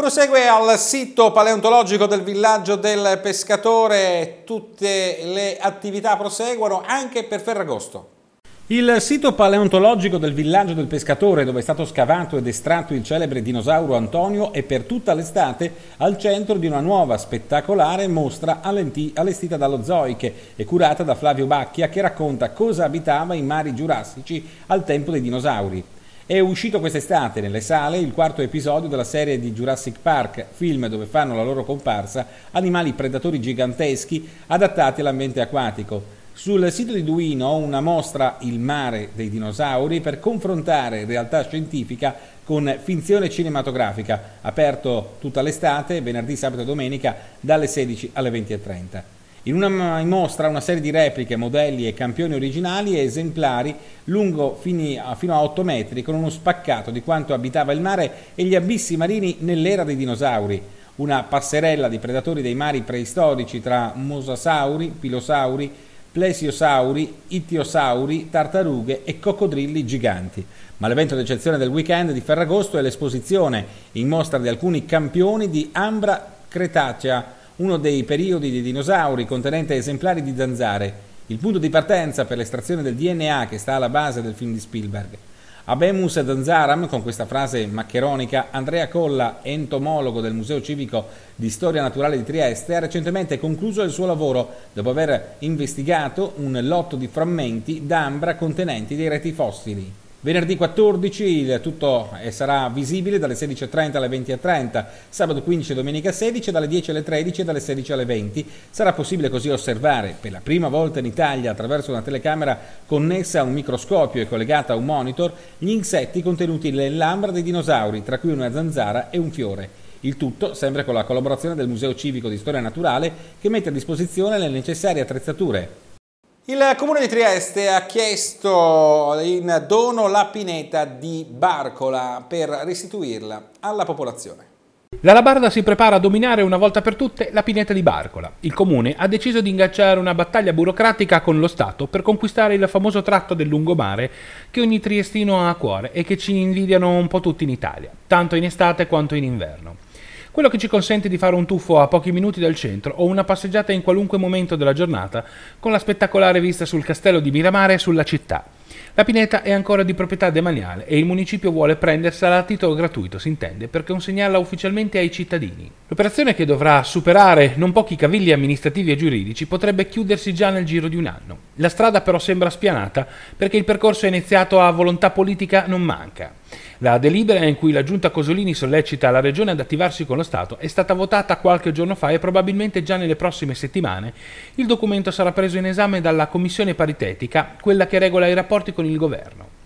Prosegue al sito paleontologico del villaggio del pescatore, tutte le attività proseguono anche per Ferragosto. Il sito paleontologico del villaggio del pescatore, dove è stato scavato ed estratto il celebre dinosauro Antonio, è per tutta l'estate al centro di una nuova spettacolare mostra allestita dallo Zoiche e curata da Flavio Bacchia, che racconta cosa abitava i mari giurassici al tempo dei dinosauri. È uscito quest'estate nelle sale il quarto episodio della serie di Jurassic Park, film dove fanno la loro comparsa animali predatori giganteschi adattati all'ambiente acquatico. Sul sito di Duino una mostra Il mare dei dinosauri per confrontare realtà scientifica con finzione cinematografica, aperto tutta l'estate, venerdì, sabato e domenica dalle 16 alle 20.30. In una mostra una serie di repliche, modelli e campioni originali e esemplari lungo fino a 8 metri con uno spaccato di quanto abitava il mare e gli abissi marini nell'era dei dinosauri. Una passerella di predatori dei mari preistorici tra mosasauri, pilosauri, plesiosauri, ittiosauri, tartarughe e coccodrilli giganti. Ma l'evento d'eccezione del weekend di Ferragosto è l'esposizione in mostra di alcuni campioni di Ambra Cretacea uno dei periodi dei dinosauri contenente esemplari di zanzare, il punto di partenza per l'estrazione del DNA che sta alla base del film di Spielberg. Abemus Danzaram, con questa frase maccheronica, Andrea Colla, entomologo del Museo Civico di Storia Naturale di Trieste, ha recentemente concluso il suo lavoro dopo aver investigato un lotto di frammenti d'ambra contenenti dei reti fossili. Venerdì 14 il tutto eh, sarà visibile dalle 16.30 alle 20.30, sabato 15 e domenica 16, dalle 10 alle 13 e dalle 16 alle 20. Sarà possibile così osservare per la prima volta in Italia attraverso una telecamera connessa a un microscopio e collegata a un monitor gli insetti contenuti nell'ambra dei dinosauri, tra cui una zanzara e un fiore. Il tutto sempre con la collaborazione del Museo Civico di Storia Naturale che mette a disposizione le necessarie attrezzature. Il comune di Trieste ha chiesto in dono la pineta di Barcola per restituirla alla popolazione. La Labarda si prepara a dominare una volta per tutte la pineta di Barcola. Il comune ha deciso di ingaggiare una battaglia burocratica con lo Stato per conquistare il famoso tratto del lungomare che ogni triestino ha a cuore e che ci invidiano un po' tutti in Italia, tanto in estate quanto in inverno quello che ci consente di fare un tuffo a pochi minuti dal centro o una passeggiata in qualunque momento della giornata con la spettacolare vista sul castello di Miramare e sulla città. La pineta è ancora di proprietà demaniale e il municipio vuole prendersela a titolo gratuito, si intende, per consegnarla ufficialmente ai cittadini. L'operazione che dovrà superare non pochi cavilli amministrativi e giuridici potrebbe chiudersi già nel giro di un anno. La strada però sembra spianata perché il percorso iniziato a volontà politica non manca. La delibera in cui la giunta Cosolini sollecita la Regione ad attivarsi con lo Stato è stata votata qualche giorno fa e probabilmente già nelle prossime settimane il documento sarà preso in esame dalla Commissione paritetica, quella che regola i rapporti con il Governo.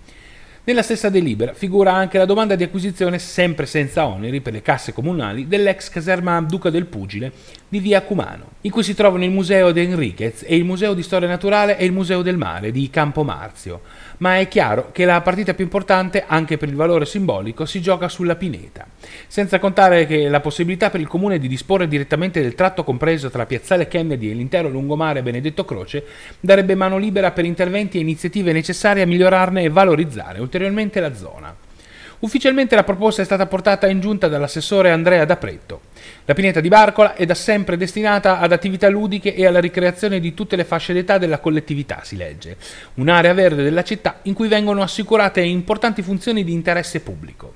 Nella stessa delibera figura anche la domanda di acquisizione, sempre senza oneri per le casse comunali, dell'ex caserma Duca del Pugile, di via Cumano, in cui si trovano il Museo de Enriquez e il Museo di Storia Naturale e il Museo del Mare di Campo Marzio. Ma è chiaro che la partita più importante, anche per il valore simbolico, si gioca sulla pineta. Senza contare che la possibilità per il comune di disporre direttamente del tratto compreso tra Piazzale Kennedy e l'intero lungomare Benedetto Croce darebbe mano libera per interventi e iniziative necessarie a migliorarne e valorizzare ulteriormente la zona. Ufficialmente la proposta è stata portata in giunta dall'assessore Andrea D'Apretto. La pineta di Barcola è da sempre destinata ad attività ludiche e alla ricreazione di tutte le fasce d'età della collettività, si legge. Un'area verde della città in cui vengono assicurate importanti funzioni di interesse pubblico.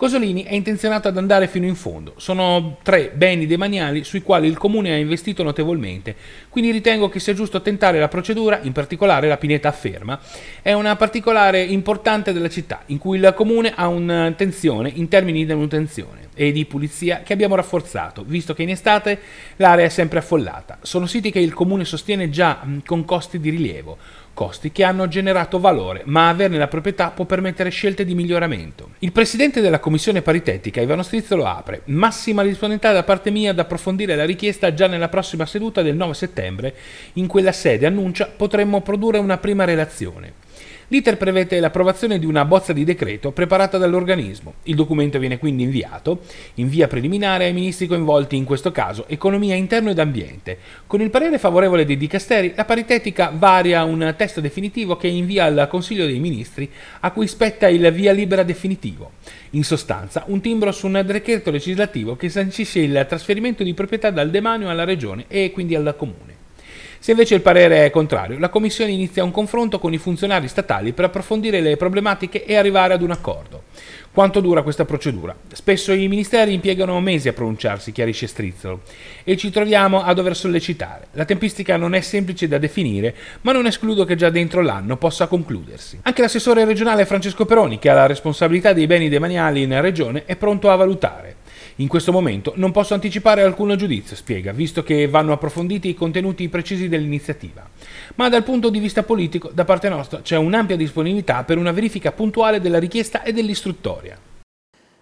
Cosolini è intenzionato ad andare fino in fondo. Sono tre beni demaniali sui quali il comune ha investito notevolmente, quindi ritengo che sia giusto tentare la procedura, in particolare la pineta afferma. È una particolare importante della città, in cui il comune ha un'attenzione in termini di manutenzione e di pulizia che abbiamo rafforzato, visto che in estate l'area è sempre affollata. Sono siti che il comune sostiene già con costi di rilievo costi che hanno generato valore, ma averne la proprietà può permettere scelte di miglioramento. Il presidente della commissione paritetica, Ivano lo apre. Massima disponibilità da parte mia ad approfondire la richiesta già nella prossima seduta del 9 settembre. In quella sede, annuncia, potremmo produrre una prima relazione. L'iter prevede l'approvazione di una bozza di decreto preparata dall'organismo. Il documento viene quindi inviato in via preliminare ai ministri coinvolti in questo caso, economia, interno ed ambiente. Con il parere favorevole dei dicasteri, la paritetica varia un testo definitivo che invia al Consiglio dei Ministri a cui spetta il via libera definitivo. In sostanza, un timbro su un decreto legislativo che sancisce il trasferimento di proprietà dal demanio alla regione e quindi al comune. Se invece il parere è contrario, la Commissione inizia un confronto con i funzionari statali per approfondire le problematiche e arrivare ad un accordo. Quanto dura questa procedura? Spesso i ministeri impiegano mesi a pronunciarsi, chiarisce Strizzolo, e ci troviamo a dover sollecitare. La tempistica non è semplice da definire, ma non escludo che già dentro l'anno possa concludersi. Anche l'assessore regionale Francesco Peroni, che ha la responsabilità dei beni demaniali in regione, è pronto a valutare. In questo momento non posso anticipare alcun giudizio, spiega, visto che vanno approfonditi i contenuti precisi dell'iniziativa. Ma dal punto di vista politico, da parte nostra, c'è un'ampia disponibilità per una verifica puntuale della richiesta e dell'istruttoria.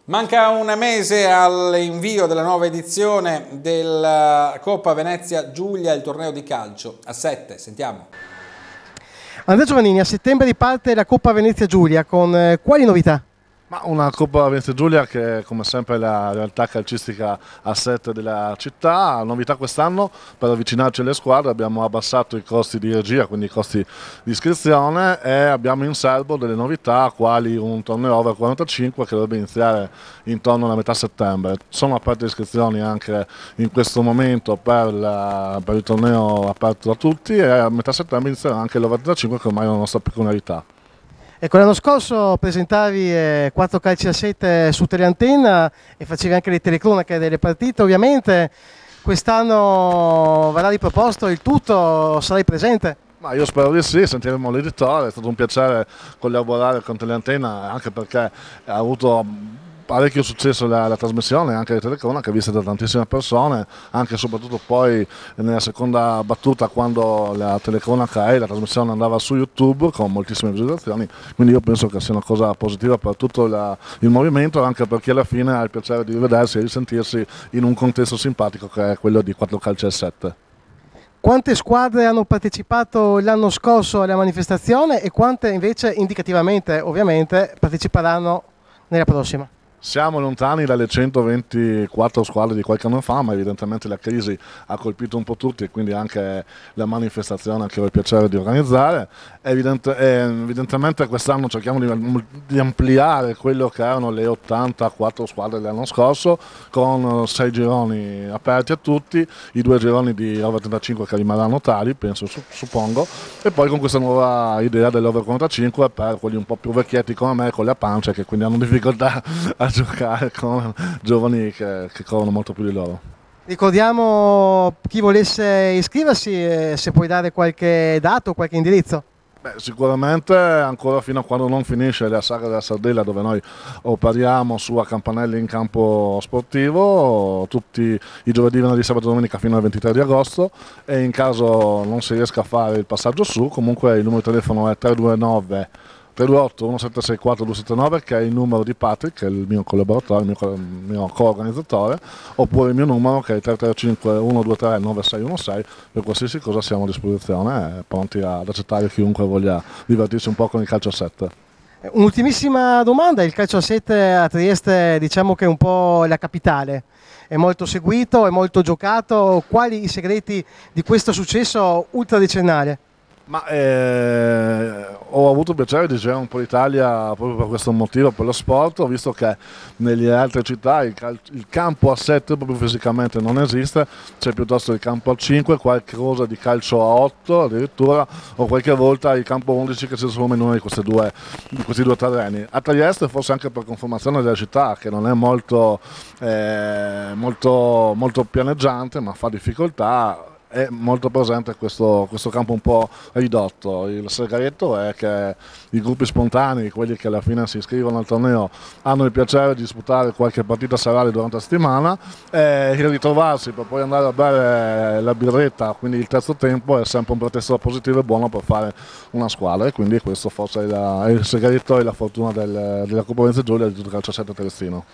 Manca un mese all'invio della nuova edizione della eh, Coppa Venezia Giulia, il torneo di calcio a 7. Sentiamo. Andrea Giovannini, a settembre riparte la Coppa Venezia Giulia con eh, quali novità? Ma una Coppa Venezia Giulia che è come sempre la realtà calcistica a sette della città, novità quest'anno per avvicinarci alle squadre abbiamo abbassato i costi di regia, quindi i costi di iscrizione e abbiamo in serbo delle novità quali un torneo over 45 che dovrebbe iniziare intorno alla metà settembre. Sono aperte iscrizioni anche in questo momento per, la, per il torneo aperto da tutti e a metà settembre inizierà anche l'over 35 che ormai è una nostra peculiarità. Ecco, l'anno scorso presentavi eh, 4 calci a 7 su teleantenna e facevi anche le telecronache delle partite, ovviamente quest'anno verrà riproposto il tutto, sarai presente? Ma io spero di sì, sentiremo l'editore, è stato un piacere collaborare con Teleantenna anche perché ha avuto parecchio successo la, la trasmissione, anche la telecronaca, vista da tantissime persone, anche e soprattutto poi nella seconda battuta quando la telecronaca e la trasmissione andava su YouTube con moltissime visualizzazioni, quindi io penso che sia una cosa positiva per tutto la, il movimento, anche perché alla fine ha il piacere di rivedersi e di sentirsi in un contesto simpatico che è quello di 4 calci e 7. Quante squadre hanno partecipato l'anno scorso alla manifestazione e quante invece indicativamente ovviamente parteciperanno nella prossima? Siamo lontani dalle 124 squadre di qualche anno fa, ma evidentemente la crisi ha colpito un po' tutti e quindi anche la manifestazione che ho il piacere di organizzare. Evidente, ehm, evidentemente quest'anno cerchiamo di, di, ampliare quello che erano le 84 squadre dell'anno scorso con 6 eh, gironi aperti a tutti, i due gironi di over 35 che rimarranno tali, penso, suppongo, e poi con questa nuova idea dell'over 45 per quelli un po' più vecchietti come me con la pancia che quindi hanno difficoltà a giocare con giovani che, che corrono molto più di loro. Ricordiamo chi volesse iscriversi, eh, se puoi dare qualche dato, qualche indirizzo. Beh, sicuramente ancora fino a quando non finisce la saga della Sardella dove noi operiamo su a campanelli in campo sportivo tutti i giovedì, venerdì, sabato e domenica fino al 23 di agosto e in caso non si riesca a fare il passaggio su comunque il numero di telefono è 329 328 1764 279 che è il numero di Patrick, che è il mio collaboratore, il mio, mio co-organizzatore, oppure il mio numero che è 335 123 9616, per qualsiasi cosa siamo a disposizione, eh, pronti ad accettare chiunque voglia divertirsi un po' con il calcio a 7. Eh, un'ultimissima domanda, il calcio a 7 a Trieste diciamo che è un po' la capitale, è molto seguito, è molto giocato, quali i segreti di questo successo ultradecennale? Ma eh, ho avuto il piacere di girare un po' l'Italia proprio per questo motivo, per lo sport, ho visto che nelle altre città il, cal- il campo a 7 proprio fisicamente non esiste, c'è piuttosto il campo a 5, qualcosa di calcio a 8 addirittura, o qualche volta il campo 11 che si somma in uno di, di questi due terreni. A Trieste forse anche per conformazione della città che non è molto, eh, molto, molto pianeggiante ma fa difficoltà è molto presente questo, questo, campo un po' ridotto. Il segreto è che i gruppi spontanei, quelli che alla fine si iscrivono al torneo, hanno il piacere di disputare qualche partita serale durante la settimana e ritrovarsi per poi andare a bere la birretta, quindi il terzo tempo è sempre un pretesto positivo e buono per fare una squadra e quindi questo forse è, la, è il segreto e la fortuna del, della Coppa Venezia Giulia e del calcio 7 Terestino.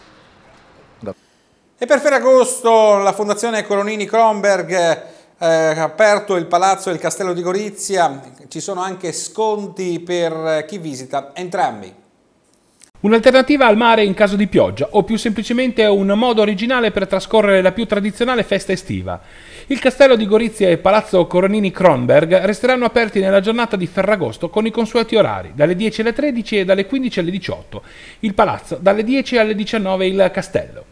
E per Ferragosto la Fondazione Colonini Kronberg eh, aperto il palazzo e il castello di Gorizia, ci sono anche sconti per eh, chi visita entrambi. Un'alternativa al mare in caso di pioggia o più semplicemente un modo originale per trascorrere la più tradizionale festa estiva. Il castello di Gorizia e Palazzo Coronini Kronberg resteranno aperti nella giornata di Ferragosto con i consueti orari, dalle 10 alle 13 e dalle 15 alle 18. Il palazzo dalle 10 alle 19 il castello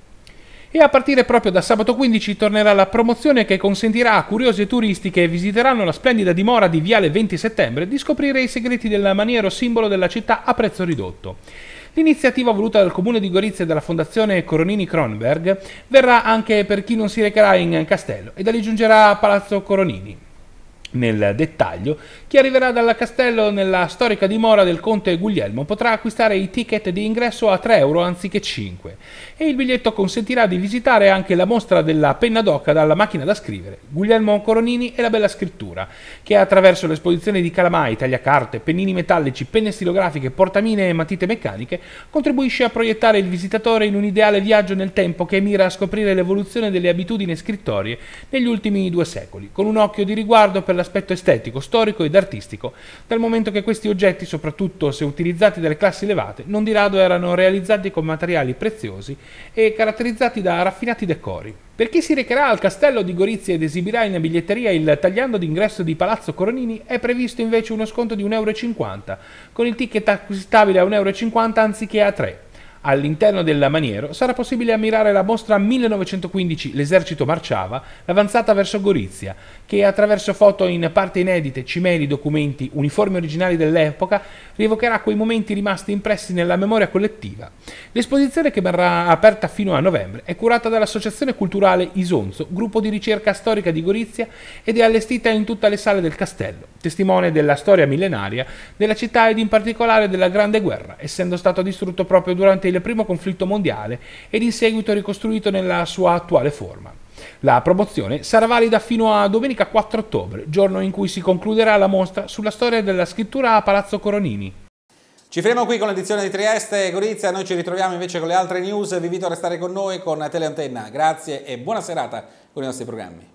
e a partire proprio da sabato 15 tornerà la promozione che consentirà a curiosi e turisti che visiteranno la splendida dimora di Viale 20 Settembre di scoprire i segreti del maniero simbolo della città a prezzo ridotto. L'iniziativa voluta dal Comune di Gorizia e dalla Fondazione Coronini Kronberg verrà anche per chi non si recherà in castello e da lì giungerà a Palazzo Coronini nel dettaglio. Chi arriverà dalla Castello nella storica dimora del Conte Guglielmo potrà acquistare i ticket di ingresso a 3 euro anziché 5 e il biglietto consentirà di visitare anche la mostra della penna d'occa dalla macchina da scrivere, Guglielmo Coronini e la bella scrittura, che attraverso l'esposizione di calamai, tagliacarte, pennini metallici, penne stilografiche, portamine e matite meccaniche contribuisce a proiettare il visitatore in un ideale viaggio nel tempo che mira a scoprire l'evoluzione delle abitudini scrittorie negli ultimi due secoli, con un occhio di riguardo per la l'aspetto estetico, storico ed artistico, dal momento che questi oggetti, soprattutto se utilizzati dalle classi elevate, non di rado erano realizzati con materiali preziosi e caratterizzati da raffinati decori. Per chi si recherà al castello di Gorizia ed esibirà in biglietteria il tagliando d'ingresso di Palazzo Coronini è previsto invece uno sconto di 1,50€, con il ticket acquistabile a 1,50€ anziché a 3€. All'interno del maniero sarà possibile ammirare la mostra 1915 L'esercito marciava, l'avanzata verso Gorizia, che attraverso foto in parte inedite, cimeli, documenti, uniformi originali dell'epoca, rievocherà quei momenti rimasti impressi nella memoria collettiva. L'esposizione che verrà aperta fino a novembre è curata dall'Associazione Culturale Isonzo, gruppo di ricerca storica di Gorizia, ed è allestita in tutte le sale del castello testimone della storia millenaria della città ed in particolare della Grande Guerra, essendo stato distrutto proprio durante il primo conflitto mondiale ed in seguito ricostruito nella sua attuale forma. La promozione sarà valida fino a domenica 4 ottobre, giorno in cui si concluderà la mostra sulla storia della scrittura a Palazzo Coronini. Ci fermiamo qui con l'edizione di Trieste e Gorizia, noi ci ritroviamo invece con le altre news, vi invito a restare con noi con Teleantenna, grazie e buona serata con i nostri programmi.